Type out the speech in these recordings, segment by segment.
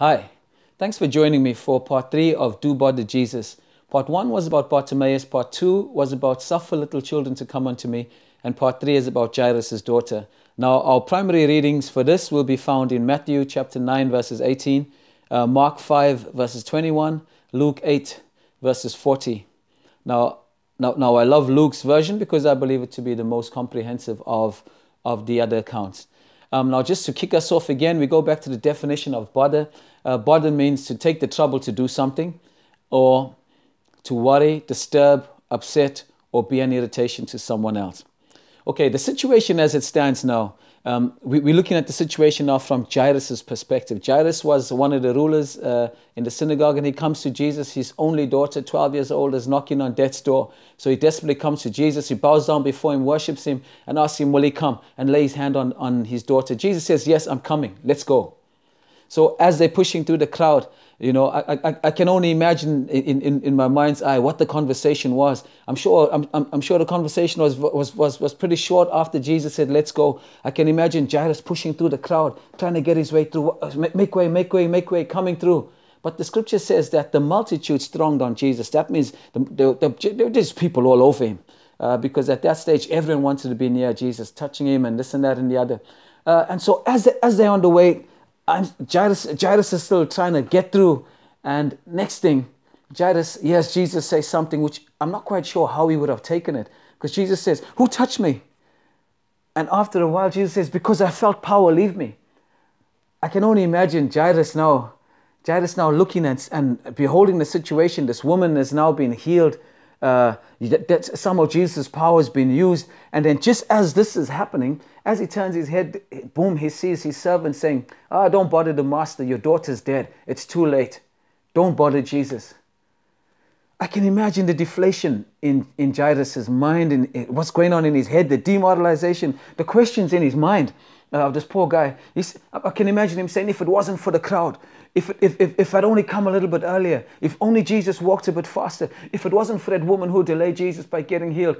Hi, thanks for joining me for part three of Do Bother Jesus. Part one was about Bartimaeus, part two was about suffer little children to come unto me, and part three is about Jairus' daughter. Now, our primary readings for this will be found in Matthew chapter 9, verses 18, uh, Mark 5, verses 21, Luke 8, verses 40. Now, now, now, I love Luke's version because I believe it to be the most comprehensive of, of the other accounts. Um, now, just to kick us off again, we go back to the definition of bother. Uh, bother means to take the trouble to do something or to worry, disturb, upset, or be an irritation to someone else okay, the situation as it stands now, um, we, are looking at the situation now from Jairus' perspective. Jairus was one of the rulers uh, in the synagogue, and he comes to Jesus. His only daughter, 12 years old, is knocking on death's door. So he desperately comes to Jesus. He bows down before him, worships him, and asks him, Will he come? and lay his hand on, on his daughter. Jesus says, Yes, I'm coming. Let's go. So as they're pushing through the crowd, you know, I, I, I can only imagine in, in, in my mind's eye what the conversation was. I'm sure, I'm, I'm, I'm sure the conversation was, was, was, was pretty short after Jesus said, let's go. I can imagine Jairus pushing through the crowd, trying to get his way through, uh, make way, make way, make way, coming through. But the scripture says that the multitudes thronged on Jesus. That means there's there were just people all over him. Uh, because at that stage, everyone wanted to be near Jesus, touching him and this and that and the other. Uh, and so as, they, as they're on the way, I'm, Jairus, Jairus is still trying to get through. And next thing, Jairus, yes, Jesus says something which I'm not quite sure how he would have taken it. Because Jesus says, Who touched me? And after a while, Jesus says, Because I felt power leave me. I can only imagine Jairus now. Jairus now looking at and beholding the situation. This woman has now been healed. Uh, that some of Jesus' power has been used. And then just as this is happening, as he turns his head, boom, he sees his servant saying, Ah, oh, don't bother the master. Your daughter's dead. It's too late. Don't bother Jesus. I can imagine the deflation in, in Jairus' mind and eh, what's going on in his head, the demoralization, the questions in his mind. Uh, of this poor guy. He's, I can imagine him saying, if it wasn't for the crowd, if, if, if, if I'd only come a little bit earlier, if only Jesus walked a bit faster, if it wasn't for that woman who delayed Jesus by getting healed.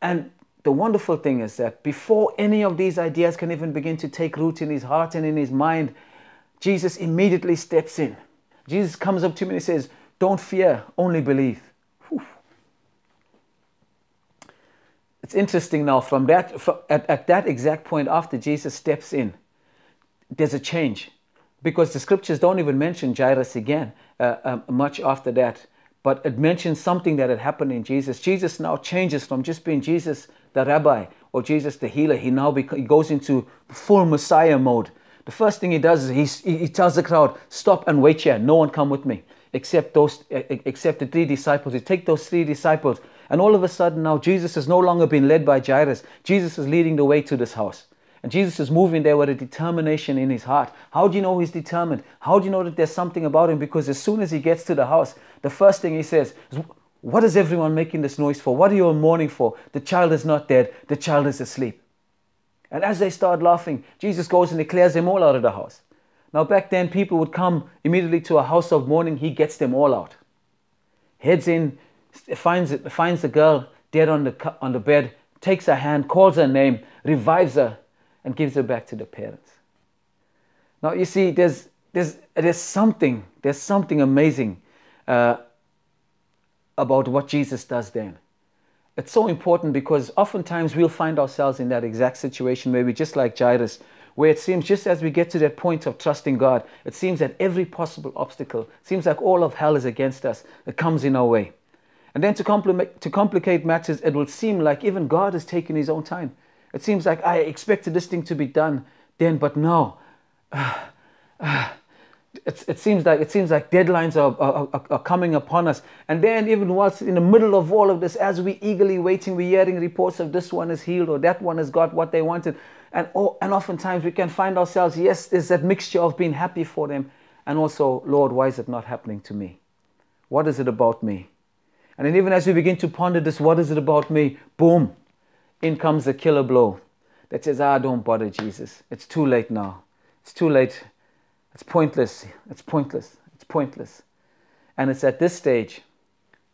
And the wonderful thing is that before any of these ideas can even begin to take root in his heart and in his mind, Jesus immediately steps in. Jesus comes up to me and says, Don't fear, only believe. It's interesting now, from that, from, at, at that exact point after Jesus steps in, there's a change because the scriptures don't even mention Jairus again uh, um, much after that, but it mentions something that had happened in Jesus. Jesus now changes from just being Jesus the rabbi or Jesus the healer. He now becomes, he goes into full Messiah mode. The first thing he does is he, he tells the crowd, Stop and wait here. No one come with me except, those, except the three disciples. He take those three disciples and all of a sudden now Jesus is no longer being led by Jairus. Jesus is leading the way to this house. And Jesus is moving there with a determination in his heart. How do you know he's determined? How do you know that there's something about him? Because as soon as he gets to the house, the first thing he says is, What is everyone making this noise for? What are you all mourning for? The child is not dead, the child is asleep. And as they start laughing, Jesus goes and declares them all out of the house. Now, back then, people would come immediately to a house of mourning. He gets them all out. Heads in, finds, finds the girl dead on the, on the bed, takes her hand, calls her name, revives her, and gives her back to the parents. Now, you see, there's, there's, there's something, there's something amazing uh, about what Jesus does then. It's so important because oftentimes we'll find ourselves in that exact situation, maybe just like Jairus, where it seems just as we get to that point of trusting God, it seems that every possible obstacle, seems like all of hell is against us, it comes in our way. And then to, to complicate matters, it will seem like even God has taken his own time. It seems like I expected this thing to be done then, but no. Uh, uh, it, it, seems like, it seems like deadlines are, are, are, coming upon us. And then, even whilst in the middle of all of this, as we eagerly waiting, we're hearing reports of this one is healed or that one has got what they wanted. And, oh, and oftentimes we can find ourselves, yes, there's that mixture of being happy for them and also, Lord, why is it not happening to me? What is it about me? And then even as we begin to ponder this, what is it about me? Boom, in comes a killer blow that says, ah, don't bother Jesus. It's too late now. It's too late. It's pointless. It's pointless. It's pointless. And it's at this stage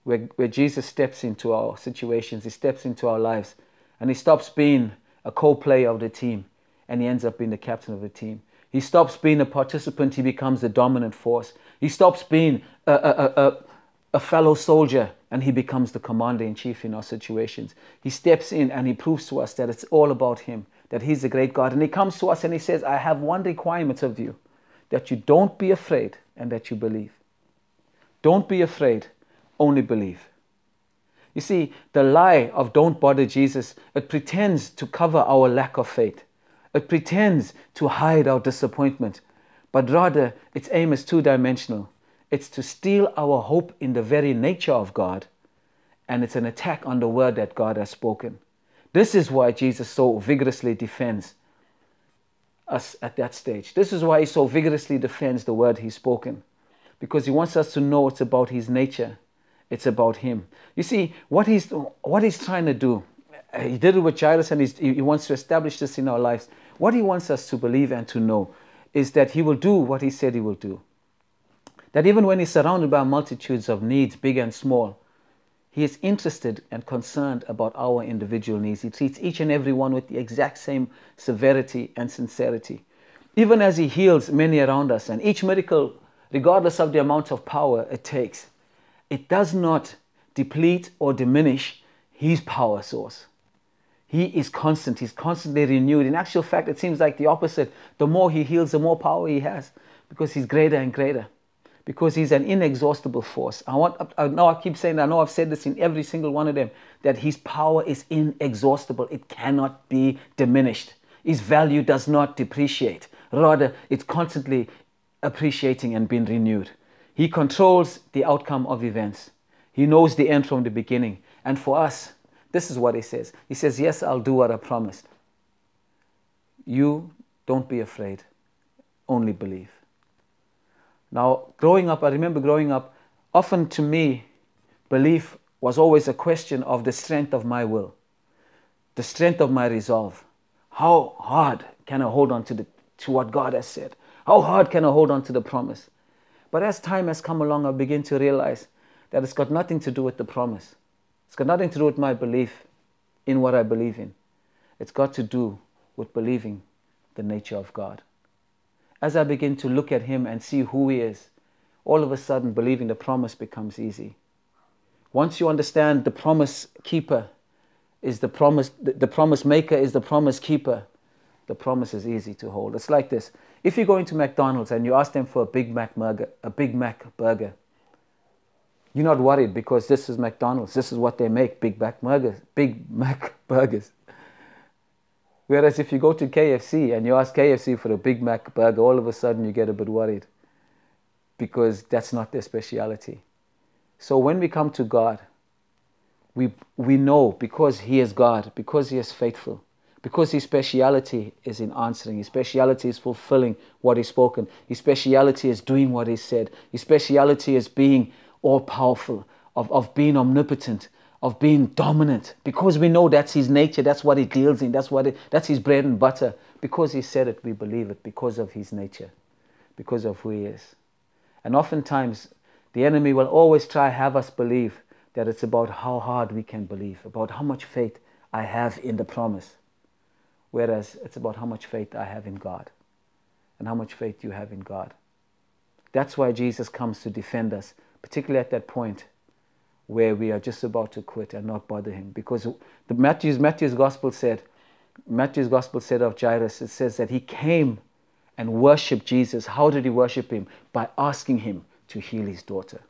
where, where Jesus steps into our situations, he steps into our lives, and he stops being a co player of the team and he ends up being the captain of the team. He stops being a participant, he becomes the dominant force. He stops being a, a, a, a fellow soldier and he becomes the commander in chief in our situations. He steps in and he proves to us that it's all about him, that he's a great God. And he comes to us and he says, I have one requirement of you that you don't be afraid and that you believe. Don't be afraid, only believe. You see, the lie of don't bother Jesus, it pretends to cover our lack of faith. It pretends to hide our disappointment, but rather its aim is two dimensional. It's to steal our hope in the very nature of God, and it's an attack on the word that God has spoken. This is why Jesus so vigorously defends us at that stage. This is why he so vigorously defends the word he's spoken, because he wants us to know it's about his nature, it's about him. You see, what he's, what he's trying to do, uh, he did it with Jairus and he wants to establish this in our lives. What he wants us to believe and to know is that he will do what he said he will do. That even when he's surrounded by multitudes of needs, big and small, he is interested and concerned about our individual needs. He treats each and every one with the exact same severity and sincerity. Even as he heals many around us, and each miracle, regardless of the amount of power it takes, it does not deplete or diminish his power source. He is constant, he's constantly renewed. In actual fact, it seems like the opposite. The more he heals, the more power he has because he's greater and greater because he's an inexhaustible force. I want I I keep saying I know I've said this in every single one of them that his power is inexhaustible. It cannot be diminished. His value does not depreciate. Rather, it's constantly appreciating and being renewed. He controls the outcome of events. He knows the end from the beginning. And for us, this is what he says. He says, "Yes, I'll do what I promised. You don't be afraid. Only believe." Now, growing up, I remember growing up, often to me, belief was always a question of the strength of my will, the strength of my resolve. How hard can I hold on to, the, to what God has said? How hard can I hold on to the promise? But as time has come along, I begin to realize that it's got nothing to do with the promise. It's got nothing to do with my belief in what I believe in. It's got to do with believing the nature of God. As I begin to look at Him and see who He is, all of a sudden believing the promise becomes easy. Once you understand the promise keeper is the promise, the promise maker is the promise keeper, the promise is easy to hold. It's like this. If you go into McDonald's and you ask them for a Big Mac burger, a Big Mac burger, you're not worried because this is McDonald's. This is what they make, Big Mac burgers, Big Mac burgers. Whereas if you go to KFC and you ask KFC for a Big Mac burger, all of a sudden you get a bit worried because that's not their speciality. So when we come to God, we, we know because He is God, because He is faithful, because His speciality is in answering, His speciality is fulfilling what He's spoken, His speciality is doing what He said, His speciality is being all powerful, of, of being omnipotent, of being dominant because we know that's his nature, that's what he deals in, that's, what it, that's his bread and butter. Because he said it, we believe it because of his nature, because of who he is. And oftentimes, the enemy will always try have us believe that it's about how hard we can believe, about how much faith I have in the promise. Whereas it's about how much faith I have in God and how much faith you have in God. That's why Jesus comes to defend us, particularly at that point where we are just about to quit and not bother him. Because the Matthew's, Matthew's gospel said, Matthew's gospel said of Jairus, it says that he came and worshiped Jesus. How did he worship him? By asking him to heal his daughter.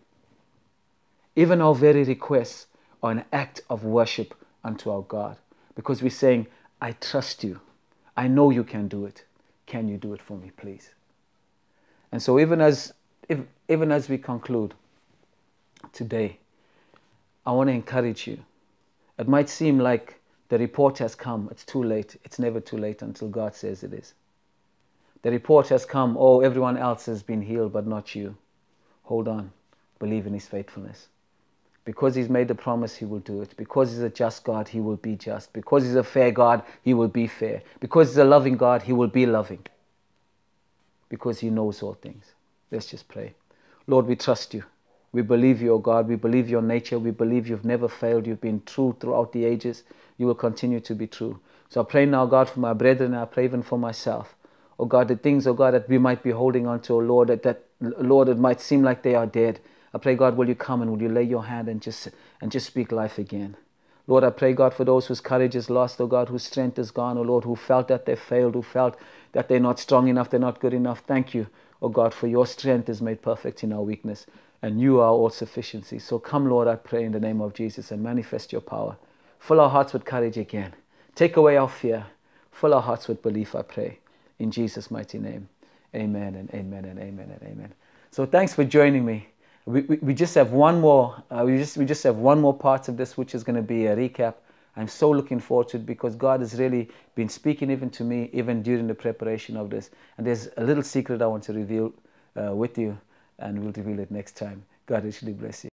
Even our very requests are an act of worship unto our God because we're saying, I trust you. I know you can do it. Can you do it for me, please? And so, even as, if, even as we conclude today, I want to encourage you. It might seem like the report has come, it's too late. It's never too late until God says it is. The report has come, oh, everyone else has been healed, but not you. Hold on, believe in His faithfulness. Because He's made the promise, He will do it. Because He's a just God, He will be just. Because He's a fair God, He will be fair. Because He's a loving God, He will be loving. Because He knows all things. Let's just pray. Lord, we trust you. We believe you, O God. We believe your nature. We believe you've never failed. You've been true throughout the ages. You will continue to be true. So I pray now, God, for my brethren. I pray even for myself. O God, the things, O God, that we might be holding on to, O Lord, that, that Lord, it might seem like they are dead. I pray, God, will you come and will you lay your hand and just and just speak life again. Lord, I pray, God, for those whose courage is lost, O God, whose strength is gone, O Lord, who felt that they failed, who felt that they're not strong enough, they're not good enough. Thank you, O God, for your strength is made perfect in our weakness and you are all sufficiency. So come, Lord, I pray in the name of Jesus and manifest your power. Fill our hearts with courage again. Take away our fear. Fill our hearts with belief, I pray. In Jesus' mighty name. Amen and amen and amen and amen. So thanks for joining me. We, we, we just have one more, uh, we, just, we just have one more part of this, which is going to be a recap. I'm so looking forward to it because God has really been speaking even to me, even during the preparation of this. And there's a little secret I want to reveal uh, with you and we'll reveal it next time. God richly bless you.